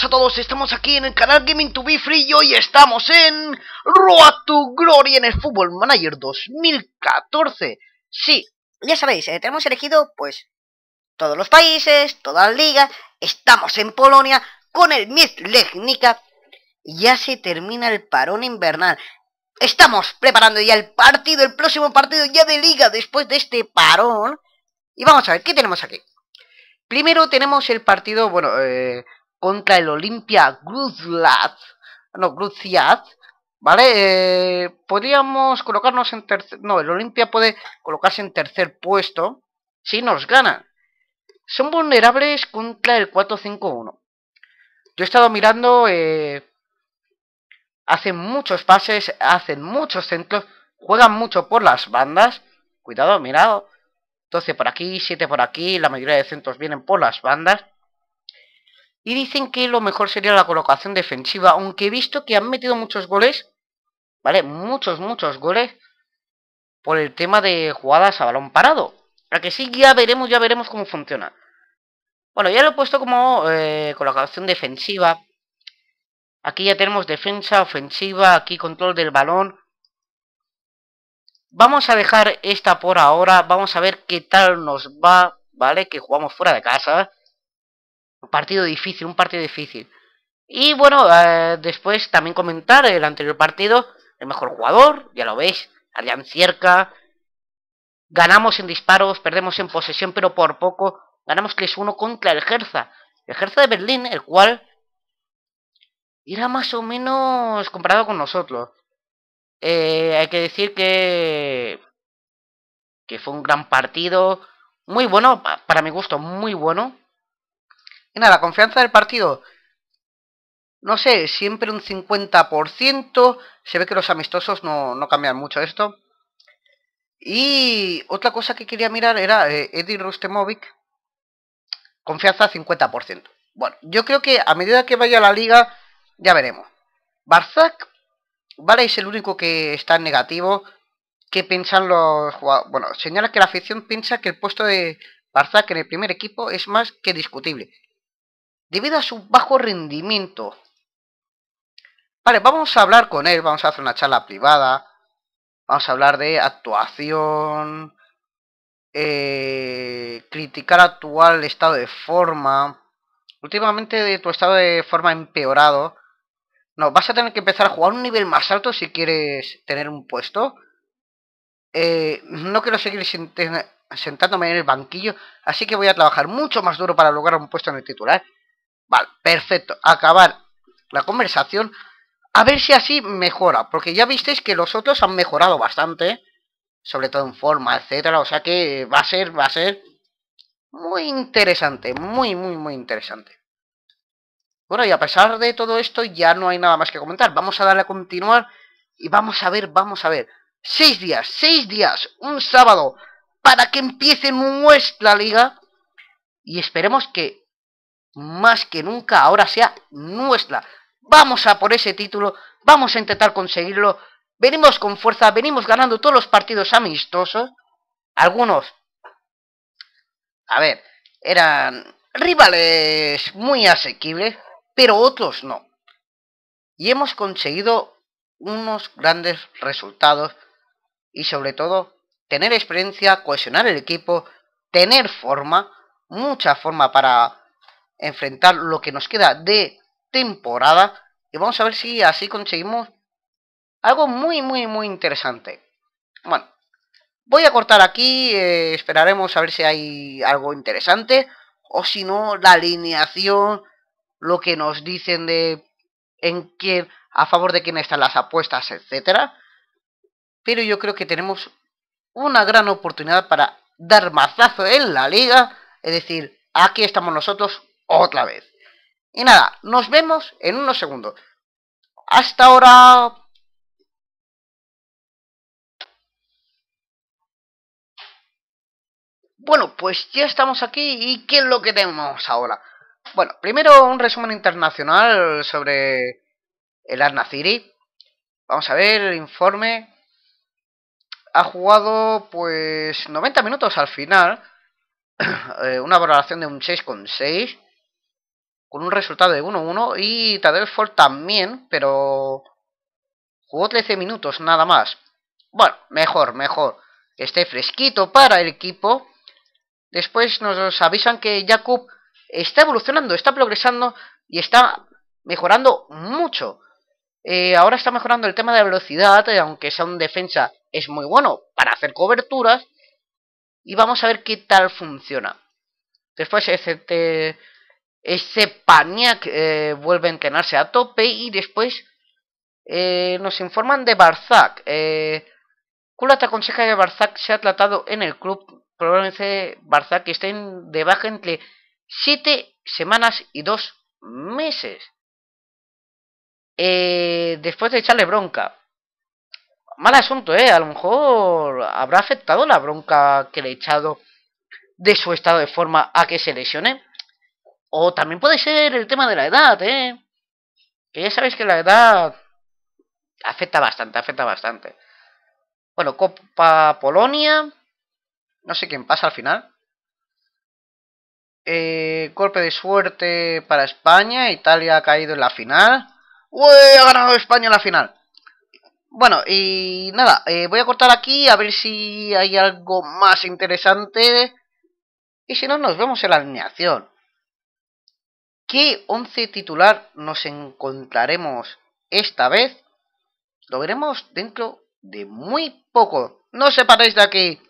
¡Hola a todos, estamos aquí en el canal Gaming to be Free y hoy estamos en Road to Glory en el Football Manager 2014. Sí, ya sabéis, eh, tenemos elegido pues todos los países, todas las ligas, estamos en Polonia con el Y ya se termina el parón invernal. Estamos preparando ya el partido, el próximo partido ya de liga después de este parón. Y vamos a ver, ¿qué tenemos aquí? Primero tenemos el partido, bueno, eh, contra el Olimpia Gruzlaz, no, Gruziaz, ¿vale? Eh, podríamos colocarnos en tercer, no, el Olimpia puede colocarse en tercer puesto si nos gana. Son vulnerables contra el 4-5-1. Yo he estado mirando, eh, hacen muchos pases, hacen muchos centros, juegan mucho por las bandas. Cuidado, mirado. 12 por aquí, 7 por aquí, la mayoría de centros vienen por las bandas. Y dicen que lo mejor sería la colocación defensiva, aunque he visto que han metido muchos goles, ¿vale? Muchos, muchos goles por el tema de jugadas a balón parado. Para que sí, ya veremos, ya veremos cómo funciona. Bueno, ya lo he puesto como eh, colocación defensiva. Aquí ya tenemos defensa, ofensiva, aquí control del balón. Vamos a dejar esta por ahora, vamos a ver qué tal nos va, ¿vale? Que jugamos fuera de casa partido difícil, un partido difícil. Y bueno, eh, después también comentar el anterior partido, el mejor jugador, ya lo veis, Adrián cerca Ganamos en disparos, perdemos en posesión, pero por poco. Ganamos 3-1 contra el jerza El Gerza de Berlín, el cual era más o menos comparado con nosotros. Eh, hay que decir que, que fue un gran partido. Muy bueno, para mi gusto, muy bueno la nada, confianza del partido. No sé, siempre un 50%. Se ve que los amistosos no, cambian mucho esto. Y otra cosa que quería mirar era eh, Eddie Rustemovic. Confianza 50%. Bueno, yo creo que a medida que vaya la liga, ya veremos. Barzak, vale, es el único que está en negativo. ¿Qué piensan los jugadores? Bueno, señala que la afición piensa que el puesto de Barzak en el primer equipo es más que discutible debido a su bajo rendimiento. Vale, vamos a hablar con él, vamos a hacer una charla privada, vamos a hablar de actuación, eh, criticar actual estado de forma. Últimamente tu estado de forma ha empeorado. No, vas a tener que empezar a jugar un nivel más alto si quieres tener un puesto. Eh, no quiero seguir sentándome en el banquillo, así que voy a trabajar mucho más duro para lograr un puesto en el titular Vale, perfecto. Acabar la conversación. A ver si así mejora. Porque ya visteis que los otros han mejorado bastante. Sobre todo en forma, etcétera. O sea que va a ser, va a ser muy interesante. Muy, muy, muy interesante. Bueno, y a pesar de todo esto, ya no hay nada más que comentar. Vamos a darle a continuar. Y vamos a ver, vamos a ver. Seis días, seis días, un sábado. Para que empiece nuestra liga. Y esperemos que más que nunca ahora sea nuestra. Vamos a por ese título, vamos a intentar conseguirlo. Venimos con fuerza, venimos ganando todos los partidos amistosos. Algunos, a ver, eran rivales muy asequibles, pero otros no. Y hemos conseguido unos grandes resultados y sobre todo tener experiencia, cohesionar el equipo, tener forma, mucha forma para enfrentar lo que nos queda de temporada. Y vamos a ver si así conseguimos algo muy, muy, muy interesante. Bueno, voy a cortar aquí. Eh, esperaremos a ver si hay algo interesante. O si no, la alineación, lo que nos dicen de en quién, a favor de quién están las apuestas, etcétera. Pero yo creo que tenemos una gran oportunidad para dar mazazo en la liga. Es decir, aquí estamos nosotros otra vez. Y nada, nos vemos en unos segundos. Hasta ahora... Bueno, pues ya estamos aquí y ¿qué es lo que tenemos ahora? Bueno, primero un resumen internacional sobre el Arnaziri Vamos a ver, el informe. Ha jugado pues 90 minutos al final. Eh, una valoración de un 6,6 con un resultado de 1-1 y Tadelford también, pero jugó 13 minutos nada más. Bueno, mejor, mejor. Esté fresquito para el equipo. Después nos avisan que Jakub está evolucionando, está progresando y está mejorando mucho. Eh, ahora está mejorando el tema de velocidad, eh, aunque sea un defensa, es muy bueno para hacer coberturas. Y vamos a ver qué tal funciona. Después, este, este Paniak eh, vuelve a entrenarse a tope y después eh, nos informan de Barzac. Eh, te aconseja que se ha tratado en el club. Probablemente Barzac esté de baja entre 7 semanas y 2 meses. Eh, después de echarle bronca. Mal asunto, ¿eh? A lo mejor habrá afectado la bronca que le he echado de su estado de forma a que se lesione. O también puede ser el tema de la edad, ¿eh? Que ya sabéis que la edad afecta bastante, afecta bastante. Bueno, Copa Polonia. No sé quién pasa al final. Eh, golpe de suerte para España. Italia ha caído en la final. ¡Uy! Ha ganado España en la final. Bueno, y nada, eh, voy a cortar aquí a ver si hay algo más interesante. Y si no, nos vemos en la alineación. ¿Qué once titular nos encontraremos esta vez? Lo veremos dentro de muy poco. No os separéis de aquí.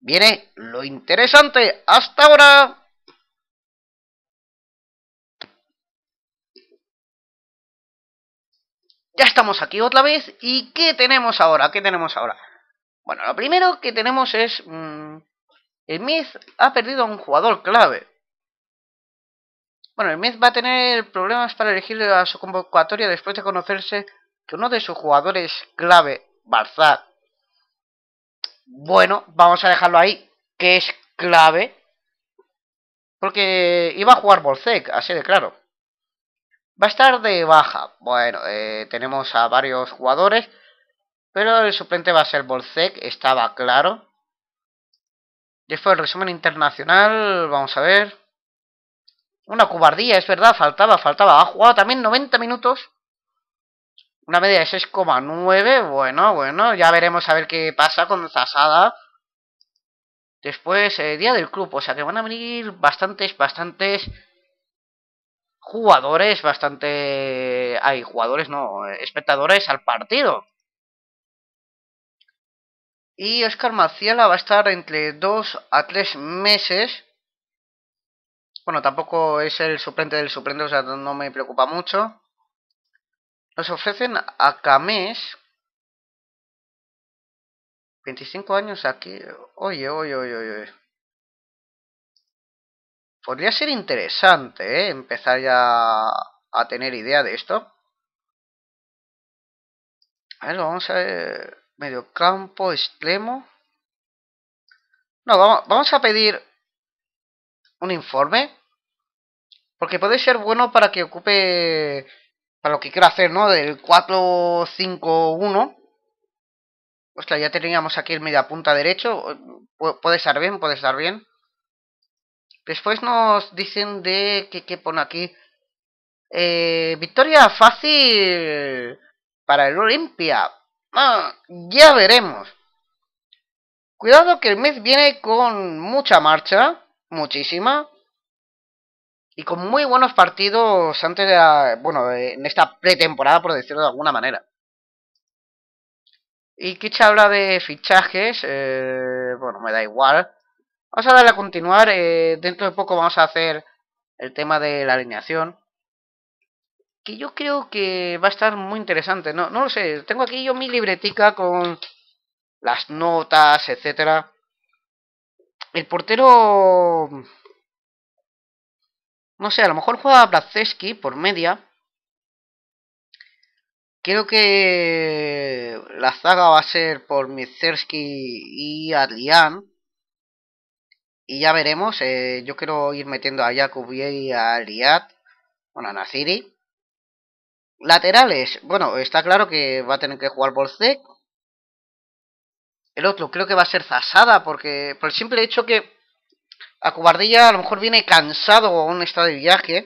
Viene lo interesante. Hasta ahora. Ya estamos aquí otra vez. ¿Y qué tenemos ahora? ¿Qué tenemos ahora? Bueno, lo primero que tenemos es... Mm, el Miz ha perdido a un jugador clave. Bueno, el Miz va a tener problemas para elegir a su convocatoria después de conocerse que uno de sus jugadores clave, Barza. Bueno, vamos a dejarlo ahí, que es clave. Porque iba a jugar bolsec así de claro. Va a estar de baja. Bueno, eh, tenemos a varios jugadores. Pero el suplente va a ser bolsec estaba claro. Y Después el resumen internacional, vamos a ver. Una cobardía, es verdad, faltaba, faltaba. Ha jugado también 90 minutos. Una media de 6,9. Bueno, bueno, ya veremos a ver qué pasa con Zasada. Después, el eh, día del club. O sea que van a venir bastantes, bastantes jugadores, bastante... Hay jugadores, no, eh, espectadores al partido. Y Oscar Marciela va a estar entre 2 a 3 meses bueno, tampoco es el suplente del suplente, o sea, no me preocupa mucho. Nos ofrecen a Camés. 25 años aquí. Oye, oye, oye, oye. Podría ser interesante, ¿eh? Empezar ya a tener idea de esto. A ver, vamos a ver. Medio campo, extremo. No, vamos, vamos a pedir un informe. Porque puede ser bueno para que ocupe. Para lo que quiera hacer, ¿no? Del 4-5-1. sea, ya teníamos aquí el media punta derecho. puede estar bien, puede estar bien. Después nos dicen de. ¿Qué, qué pone aquí? Eh, victoria fácil para el Olimpia. Ah, ya veremos. Cuidado que el mes viene con mucha marcha. Muchísima y con muy buenos partidos antes de bueno, en esta pretemporada, por decirlo de alguna manera. Y Kicha habla de fichajes, eh, bueno, me da igual. Vamos a darle a continuar, eh, dentro de poco vamos a hacer el tema de la alineación. Que yo creo que va a estar muy interesante, no, no lo sé, tengo aquí yo mi libretica con las notas, etcétera. El portero no sé, a lo mejor juega Blazeski por media. Creo que la zaga va a ser por Mizerski y Adrián. Y ya veremos. Eh, yo quiero ir metiendo a Jakub y a Aliad. Bueno, a Naziri. Laterales. Bueno, está claro que va a tener que jugar Bolzek. El otro creo que va a ser Zasada. Porque por el simple hecho que a cobardía a lo mejor viene cansado o aún está de viaje.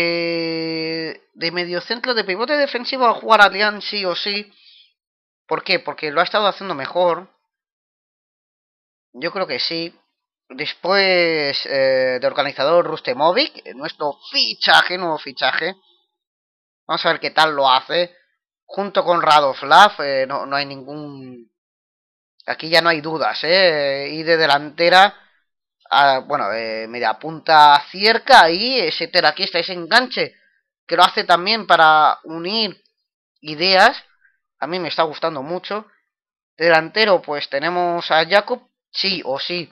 Eh, de mediocentro de pivote defensivo a jugar Lian sí o sí. ¿Por qué? Porque lo ha estado haciendo mejor. Yo creo que sí. Después eh, de organizador Rustemovic, nuestro fichaje, nuevo fichaje. Vamos a ver qué tal lo hace. Junto con Radoslav, eh, no, no hay ningún Aquí ya no hay dudas, ¿eh? Y de delantera, bueno, eh, media punta cerca ahí, ese Aquí está ese enganche que lo hace también para unir ideas. A mí me está gustando mucho. Delantero, pues tenemos a Jacob, sí o sí.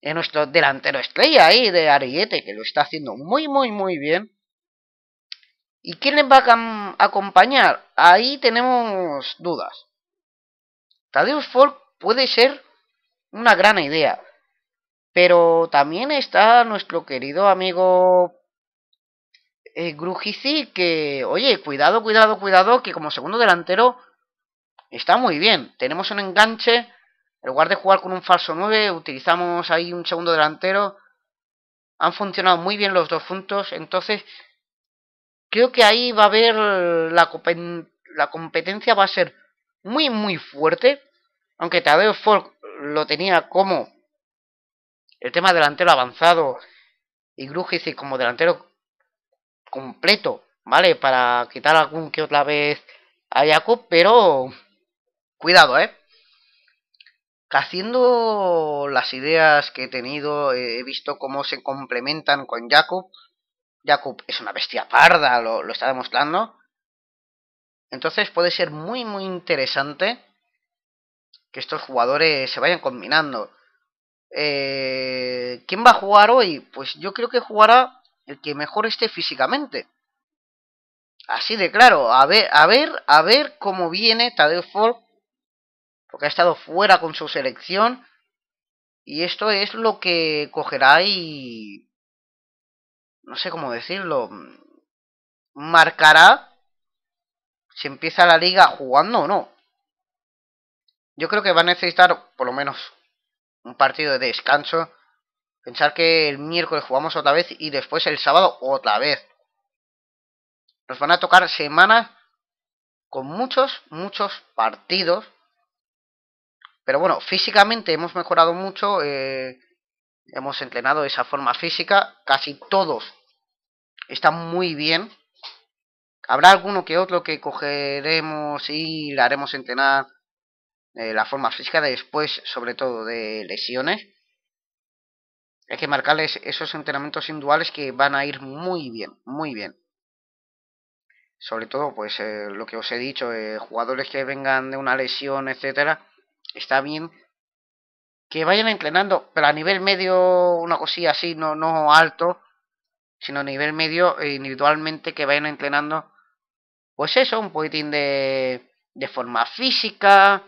En nuestro delantero estrella ahí de Ariete, que lo está haciendo muy, muy, muy bien. ¿Y quién les va a acompañar? Ahí tenemos dudas. Tadeusz Folk puede ser una gran idea, pero también está nuestro querido amigo eh, Grujici, que, oye, cuidado, cuidado, cuidado, que como segundo delantero está muy bien. Tenemos un enganche, en lugar de jugar con un falso 9, utilizamos ahí un segundo delantero. Han funcionado muy bien los dos puntos entonces creo que ahí va a haber la competencia va a ser muy muy fuerte, aunque Tadeo Folk lo tenía como el tema delantero avanzado y Grujic como delantero completo, ¿vale? Para quitar algún que otra vez a Jacob, pero cuidado, ¿eh? Haciendo las ideas que he tenido, he visto cómo se complementan con Jacob. Jacob es una bestia parda, lo está demostrando. Entonces puede ser muy muy interesante que estos jugadores se vayan combinando. Eh, ¿Quién va a jugar hoy? Pues yo creo que jugará el que mejor esté físicamente. Así de claro, a ver, a ver, a ver cómo viene Tadeo porque ha estado fuera con su selección. Y esto es lo que cogerá y... No sé cómo decirlo. Marcará si empieza la liga jugando o no. Yo creo que va a necesitar por lo menos un partido de descanso. Pensar que el miércoles jugamos otra vez y después el sábado otra vez. Nos van a tocar semanas con muchos, muchos partidos. Pero bueno, físicamente hemos mejorado mucho. Eh, hemos entrenado esa forma física. Casi todos están muy bien. Habrá alguno que otro que cogeremos y le haremos entrenar eh, la forma física después, sobre todo de lesiones. Hay que marcarles esos entrenamientos individuales que van a ir muy bien, muy bien. Sobre todo, pues eh, lo que os he dicho, eh, jugadores que vengan de una lesión, etcétera, está bien que vayan entrenando, pero a nivel medio, una cosilla así, no, no alto, sino a nivel medio, individualmente que vayan entrenando pues eso, un poquitín de, forma física,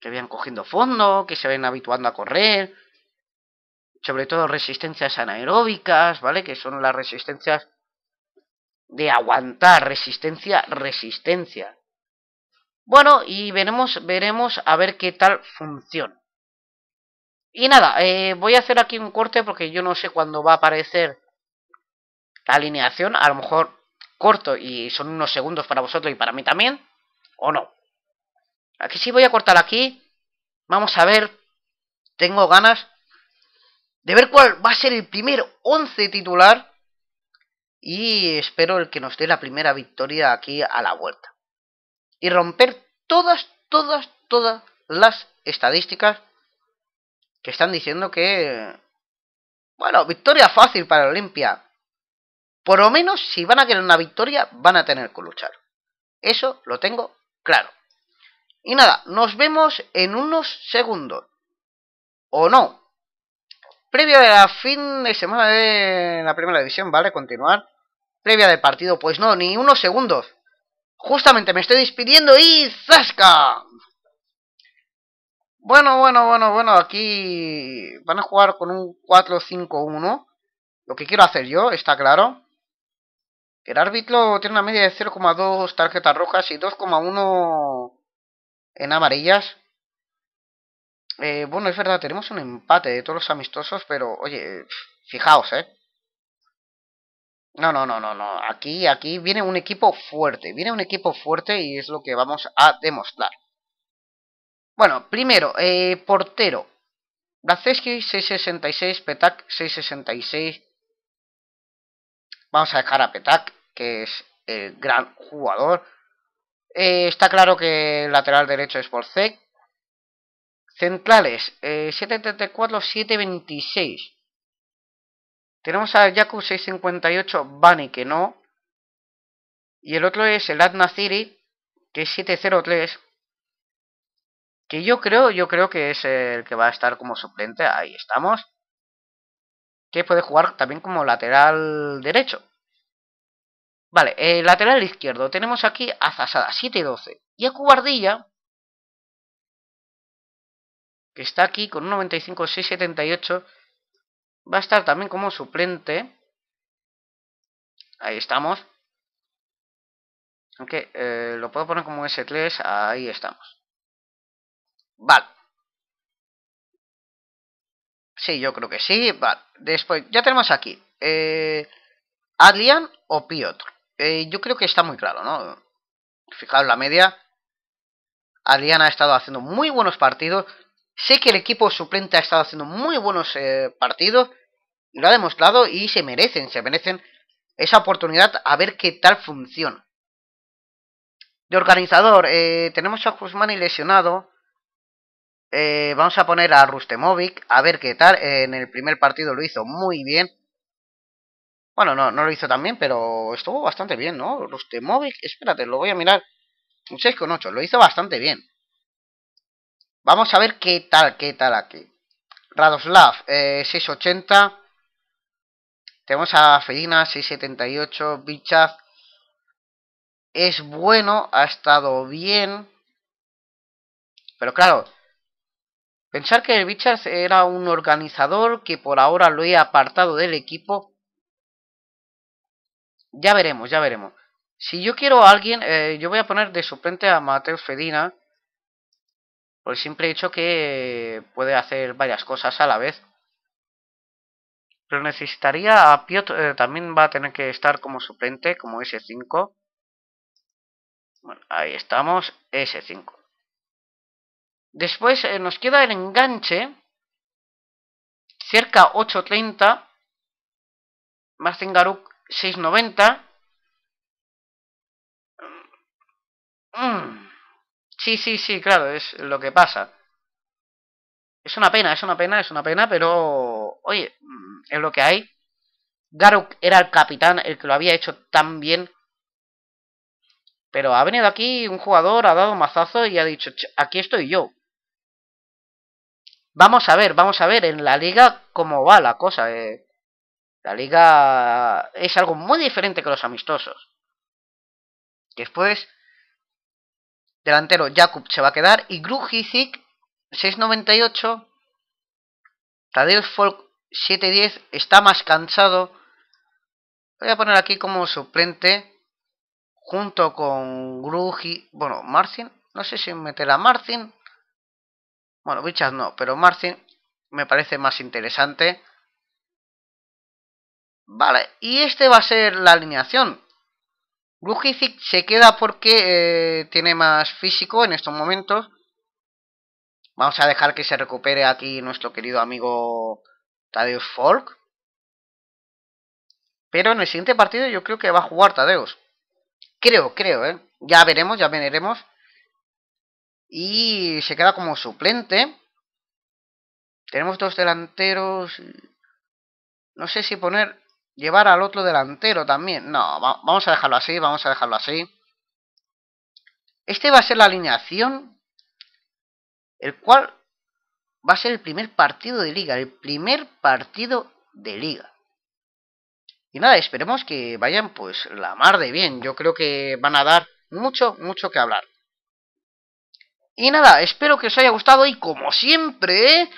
que vayan cogiendo fondo, que se vayan habituando a correr, sobre todo resistencias anaeróbicas, ¿vale? Que son las resistencias de aguantar, resistencia, resistencia. Bueno, y veremos, veremos a ver qué tal funciona. Y nada, eh, voy a hacer aquí un corte porque yo no sé cuándo va a aparecer la alineación. A lo mejor corto y son unos segundos para vosotros y para mí también, o no. Aquí sí voy a cortar aquí. Vamos a ver. Tengo ganas de ver cuál va a ser el primer 11 titular. Y espero el que nos dé la primera victoria aquí a la vuelta. Y romper todas, todas, todas las estadísticas que están diciendo que... Bueno, victoria fácil para Olimpia por lo menos si van a querer una victoria, van a tener que luchar. Eso lo tengo claro. Y nada, nos vemos en unos segundos. ¿O no? Previa de fin de semana de la primera división, ¿vale? Continuar. Previa de partido, pues no, ni unos segundos. Justamente me estoy despidiendo y ¡zasca! Bueno, bueno, bueno, bueno, aquí van a jugar con un 4-5-1. Lo que quiero hacer yo, está claro. El árbitro tiene una media de 0,2 tarjetas rojas y 2,1 en amarillas. Eh, bueno, es verdad, tenemos un empate de todos los amistosos, pero oye, fijaos, ¿eh? No, no, no, no, no. Aquí, aquí viene un equipo fuerte. Viene un equipo fuerte y es lo que vamos a demostrar. Bueno, primero, eh, portero. Brazeski 666, Petac 666. Vamos a dejar a Petak que es el gran jugador. Eh, está claro que el lateral derecho es Zek. Centrales, eh, 734, 726. Tenemos a Yaku 658, Bani que no. Y el otro es el Adnaziri, que es 703. Que yo creo, yo creo que es el que va a estar como suplente. Ahí estamos. Que puede jugar también como lateral derecho. Vale, el eh, lateral izquierdo. Tenemos aquí a Zasada, 7 y 12. Y a Cubardilla, que está aquí con un 95, 6, 78. Va a estar también como suplente. Ahí estamos. Aunque eh, lo puedo poner como S3. Ahí estamos. Vale. Sí, yo creo que sí. Vale. Después, ya tenemos aquí. Eh, Adlian o Piotr. Eh, yo creo que está muy claro, ¿no? Fijaros la media. Adrián ha estado haciendo muy buenos partidos. Sé que el equipo suplente ha estado haciendo muy buenos eh, partidos. Lo ha demostrado y se merecen, se merecen esa oportunidad a ver qué tal funciona. De organizador, eh, tenemos a Guzmán y lesionado. vamos a poner a Rustemovic a ver qué tal. en el primer partido lo hizo muy bien. Bueno, no, no lo hizo tan bien, pero estuvo bastante bien, ¿no? Los móvil, espérate, lo voy a mirar. Un 6,8, lo hizo bastante bien. Vamos a ver qué tal, qué tal aquí. Radoslav, 6,80. Eh, Tenemos a Felina, 6,78. Bichaz es bueno, ha estado bien. Pero claro, pensar que el Bichaz era un organizador que por ahora lo he apartado del equipo ya veremos, ya veremos. Si yo quiero a alguien, eh, yo voy a poner de suplente a Mateus Fedina. Por el simple hecho que puede hacer varias cosas a la vez. Pero necesitaría a Piotr, eh, también va a tener que estar como suplente, como S5. Bueno, ahí estamos, S5. Después eh, nos queda el enganche, cerca 8.30, Martin Garuk 6,90. Mm. Sí, sí, sí, claro, es lo que pasa. Es una pena, es una pena, es una pena, pero... Oye, mm, es lo que hay. Garuk era el capitán, el que lo había hecho tan bien. Pero ha venido aquí un jugador, ha dado mazazo y ha dicho, aquí estoy yo. Vamos a ver, vamos a ver en la liga cómo va la cosa. Eh. La liga es algo muy diferente que los amistosos. Después, delantero Jakub se va a quedar y Zik 6.98. Tadeusz Folk 7.10 está más cansado. Voy a poner aquí como suplente junto con Gruji, bueno, Marcin, no sé si meter a Marcin. Bueno, Bichas no, pero Marcin me parece más interesante. Vale, y este va a ser la alineación. Lujicic se queda porque eh, tiene más físico en estos momentos. Vamos a dejar que se recupere aquí nuestro querido amigo Tadeusz Folk. Pero en el siguiente partido yo creo que va a jugar Tadeusz. Creo, creo, ¿eh? Ya veremos, ya veremos. Y se queda como suplente. Tenemos dos delanteros. No sé si poner Llevar al otro delantero también. No, vamos a dejarlo así, vamos a dejarlo así. Este va a ser la alineación, el cual va a ser el primer partido de liga, el primer partido de liga. Y nada, esperemos que vayan pues la mar de bien, yo creo que van a dar mucho, mucho que hablar. Y nada, espero que os haya gustado y como siempre,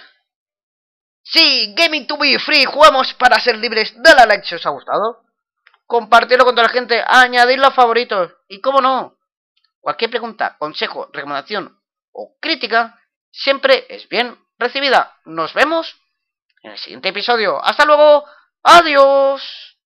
Sí, Gaming to be free, jugamos para ser libres. Dale a like si os ha gustado. Compartirlo con toda la gente, añadirlo a favoritos. Y cómo no, cualquier pregunta, consejo, recomendación o crítica siempre es bien recibida. Nos vemos en el siguiente episodio. Hasta luego. Adiós.